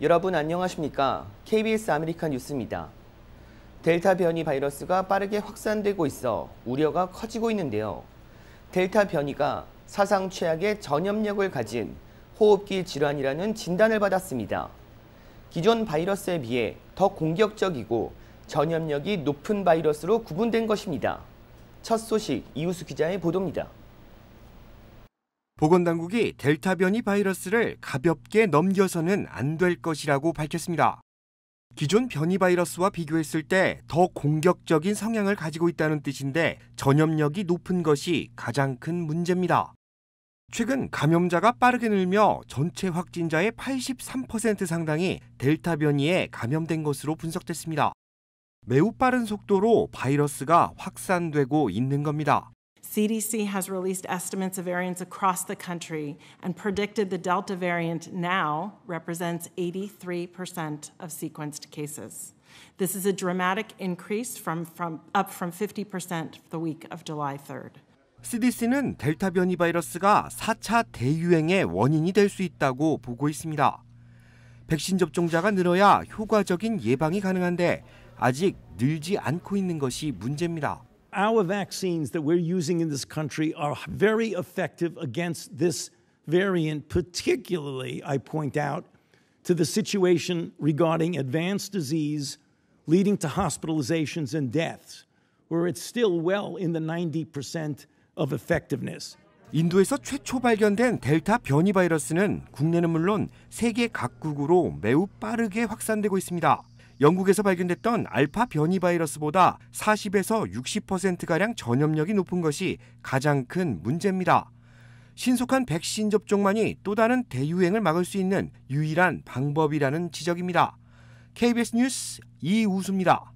여러분 안녕하십니까? KBS 아메리칸 뉴스입니다. 델타 변이 바이러스가 빠르게 확산되고 있어 우려가 커지고 있는데요. 델타 변이가 사상 최악의 전염력을 가진 호흡기 질환이라는 진단을 받았습니다. 기존 바이러스에 비해 더 공격적이고 전염력이 높은 바이러스로 구분된 것입니다. 첫 소식 이우수 기자의 보도입니다. 보건당국이 델타 변이 바이러스를 가볍게 넘겨서는 안 될 것이라고 밝혔습니다. 기존 변이 바이러스와 비교했을 때 더 공격적인 성향을 가지고 있다는 뜻인데 전염력이 높은 것이 가장 큰 문제입니다. 최근 감염자가 빠르게 늘며 전체 확진자의 83% 상당이 델타 변이에 감염된 것으로 분석됐습니다. 매우 빠른 속도로 바이러스가 확산되고 있는 겁니다. CDC has released estimates of variants across the country and predicted the Delta variant now represents 83% of sequenced cases. This is a dramatic increase from, from up from 50% the week of July 3rd. CDC는 델타 변이 바이러스가 4차 대유행의 원인이 될 수 있다고 보고 있습니다. 백신 접종자가 늘어야 효과적인 예방이 가능한데 아직 늘지 않고 있는 것이 문제입니다 our vaccines that we're using in this country are very effective against this variant, particularly, I point out, to the situation regarding advanced disease leading to hospitalizations and deaths, where it's still well in the 90% of effectiveness. 인도에서 최초 발견된 델타 변이 바이러스는 국내는 물론 세계 각국으로 매우 빠르게 확산되고 있습니다. 영국에서 발견됐던 알파 변이 바이러스보다 40에서 60%가량 전염력이 높은 것이 가장 큰 문제입니다. 신속한 백신 접종만이 또 다른 대유행을 막을 수 있는 유일한 방법이라는 지적입니다. KBS 뉴스 이우수입니다.